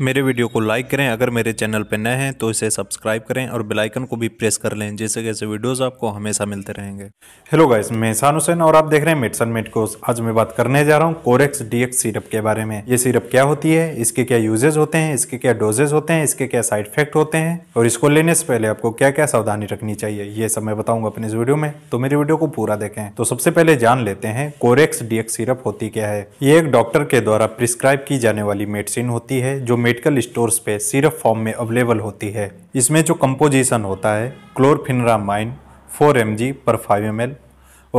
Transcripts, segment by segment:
मेरे वीडियो को लाइक करें अगर मेरे चैनल पर नए हैं तो इसे सब्सक्राइब करें और बेल आइकन को भी प्रेस कर लें जैसे जैसे वीडियोस आपको हमेशा मिलते रहेंगे हेलो गाइस मैं शान हुसैन और आप देख रहे हैं मेडसन मेड कोर्स आज मैं बात करने जा रहा हूं कोरेक्स डीएक्स सिरप के बारे में ये सिरप क्या होती है इसके क्या यूजेज होते हैं इसके क्या डोजेज होते हैं इसके क्या साइड इफेक्ट होते हैं और इसको लेने से पहले आपको क्या क्या सावधानी रखनी चाहिए ये सब मैं बताऊंगा अपने इस वीडियो में तो मेरी वीडियो को पूरा देखें तो सबसे पहले जान लेते हैं कोरेक्स डीएक्स सिरप होती क्या है ये एक डॉक्टर के द्वारा प्रिस्क्राइब की जाने वाली मेडिसिन होती है जो मेडिकल स्टोर्स पे सिरप फॉर्म में अवेलेबल होती है इसमें जो कंपोजिशन होता है क्लोरफिनरामाइन 4 एम पर 5 एम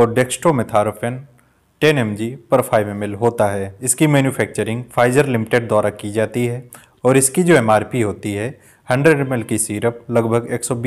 और डेक्स्ट्रोमेथारोफेन 10 एम पर 5 एम होता है इसकी मैन्युफैक्चरिंग फाइजर लिमिटेड द्वारा की जाती है और इसकी जो एम होती है 100 एम की सिरप लगभग एक सौ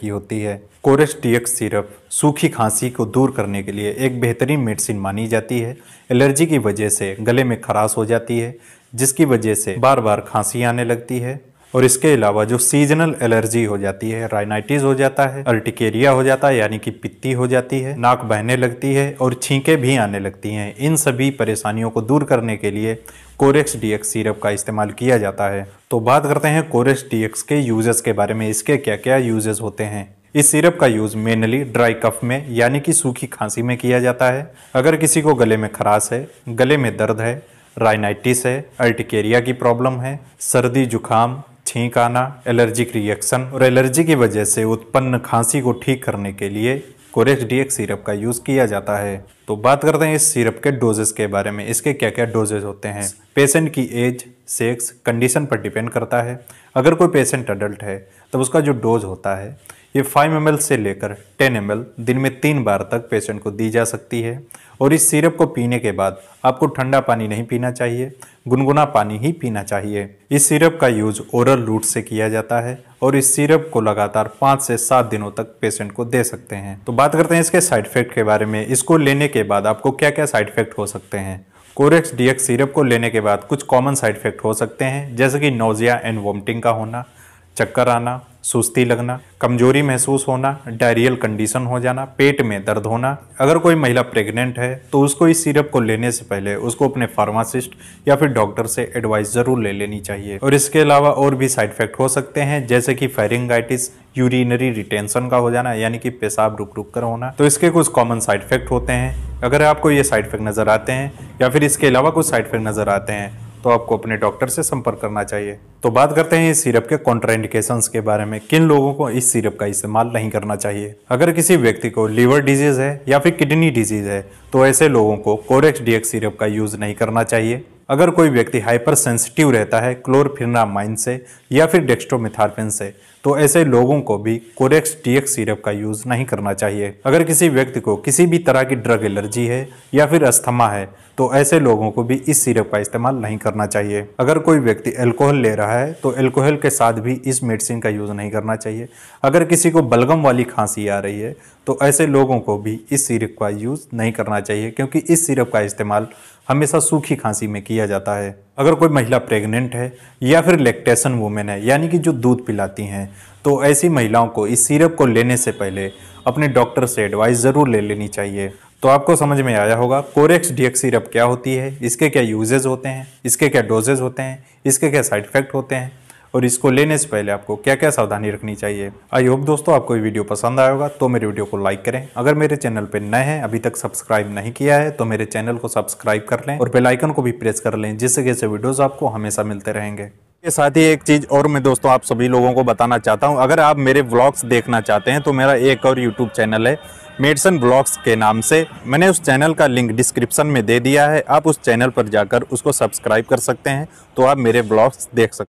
की होती है कोरेस टीएक्स सिरप सूखी खांसी को दूर करने के लिए एक बेहतरीन मेडिसिन मानी जाती है एलर्जी की वजह से गले में खराश हो जाती है जिसकी वजह से बार बार खांसी आने लगती है और इसके अलावा जो सीजनल एलर्जी हो जाती है राइनाइटिस हो जाता है अल्टिकेरिया हो जाता है यानी कि पित्ती हो जाती है नाक बहने लगती है और छींके भी आने लगती हैं इन सभी परेशानियों को दूर करने के लिए कोरेक्स डीएक्स सीरप का इस्तेमाल किया जाता है तो बात करते हैं कोरेक्स डीएक्स के यूजेस के बारे में इसके क्या क्या यूजेस होते हैं इस सिरप का यूज़ मेनली ड्राई कफ में यानी कि सूखी खांसी में किया जाता है अगर किसी को गले में खराश है गले में दर्द है राइनाइटिस है अल्टिकेरिया की प्रॉब्लम है सर्दी जुखाम छींक आना एलर्जिक रिएक्शन और एलर्जी की वजह से उत्पन्न खांसी को ठीक करने के लिए कोरेक्स डीएक्स सिरप का यूज़ किया जाता है तो बात करते हैं इस सिरप के डोजेस के बारे में इसके क्या क्या डोजेज होते हैं पेशेंट की एज सेक्स कंडीशन पर डिपेंड करता है अगर कोई पेशेंट अडल्ट है तब तो उसका जो डोज होता है ये 5 एम से लेकर 10 एम दिन में तीन बार तक पेशेंट को दी जा सकती है और इस सिरप को पीने के बाद आपको ठंडा पानी नहीं पीना चाहिए गुनगुना पानी ही पीना चाहिए इस सिरप का यूज ओरल रूट से किया जाता है और इस सिरप को लगातार पाँच से सात दिनों तक पेशेंट को दे सकते हैं तो बात करते हैं इसके साइड इफेक्ट के बारे में इसको लेने के बाद आपको क्या क्या साइड इफेक्ट हो सकते हैं कोरेक्स डीएक्स सिरप को लेने के बाद कुछ कॉमन साइड इफेक्ट हो सकते हैं जैसे कि नोजिया एंड वोमिटिंग का होना चक्कर आना सुस्ती लगना कमजोरी महसूस होना डायरियल कंडीशन हो जाना पेट में दर्द होना अगर कोई महिला प्रेग्नेंट है तो उसको इस सिरप को लेने से पहले उसको अपने फार्मासिस्ट या फिर डॉक्टर से एडवाइस जरूर ले लेनी चाहिए और इसके अलावा और भी साइड इफेक्ट हो सकते हैं जैसे कि फेरिंगाइटिस यूरिनरी रिटेंशन का हो जाना यानी कि पेशाब रुक रुक कर होना तो इसके कुछ कॉमन साइड इफेक्ट होते हैं अगर आपको ये साइड इफेक्ट नज़र आते हैं या फिर इसके अलावा कुछ साइड इफेक्ट नज़र आते हैं तो आपको अपने डॉक्टर से संपर्क करना चाहिए तो बात करते हैं इस सिरप के कॉन्ट्राइंडिकेशंस के बारे में किन लोगों को इस सिरप का इस्तेमाल नहीं करना चाहिए अगर किसी व्यक्ति को लीवर डिजीज़ है या फिर किडनी डिजीज़ है तो ऐसे लोगों को कोरेक्स डीएक्स सिरप का यूज़ नहीं करना चाहिए अगर कोई व्यक्ति हाइपर सेंसिटिव रहता है क्लोरफिनामाइन से या फिर डेक्स्ट्रोमिथारपिन से तो ऐसे लोगों को भी कोरेक्स टीएक्स सिरप का यूज़ नहीं करना चाहिए अगर किसी व्यक्ति को किसी भी तरह की ड्रग एलर्जी है या फिर अस्थमा है तो ऐसे लोगों को भी इस सिरप का इस्तेमाल नहीं करना चाहिए अगर कोई व्यक्ति अल्कोहल ले रहा है तो अल्कोहल के साथ भी इस मेडिसिन का यूज़ नहीं करना चाहिए अगर किसी को बलगम वाली खांसी आ रही है तो ऐसे लोगों को भी इस सिरप का यूज़ नहीं करना चाहिए क्योंकि इस सिरप का इस्तेमाल हमेशा सूखी खांसी में किया जाता है अगर कोई महिला प्रेग्नेंट है या फिर लेक्टेशन वूमेन है यानी कि जो दूध पिलाती हैं तो ऐसी महिलाओं को इस सीरप को लेने से पहले अपने डॉक्टर से एडवाइस ज़रूर ले लेनी चाहिए तो आपको समझ में आया होगा कोरेक्स डीएक्स सीरप क्या होती है इसके क्या यूजेज होते हैं इसके क्या डोजेज होते हैं इसके क्या साइड इफेक्ट होते हैं और इसको लेने से पहले आपको क्या क्या सावधानी रखनी चाहिए आई होप दोस्तों आपको ये वीडियो पसंद आएगा तो मेरे वीडियो को लाइक करें अगर मेरे चैनल पर नए हैं अभी तक सब्सक्राइब नहीं किया है तो मेरे चैनल को सब्सक्राइब कर लें और बेलाइकन को भी प्रेस कर लें जिससे जैसे वीडियोज़ आपको हमेशा मिलते रहेंगे के साथ ही एक चीज़ और मैं दोस्तों आप सभी लोगों को बताना चाहता हूं अगर आप मेरे व्लॉग्स देखना चाहते हैं तो मेरा एक और यूट्यूब चैनल है मेडिसन ब्लॉग्स के नाम से मैंने उस चैनल का लिंक डिस्क्रिप्शन में दे दिया है आप उस चैनल पर जाकर उसको सब्सक्राइब कर सकते हैं तो आप मेरे ब्लॉग्स देख सकते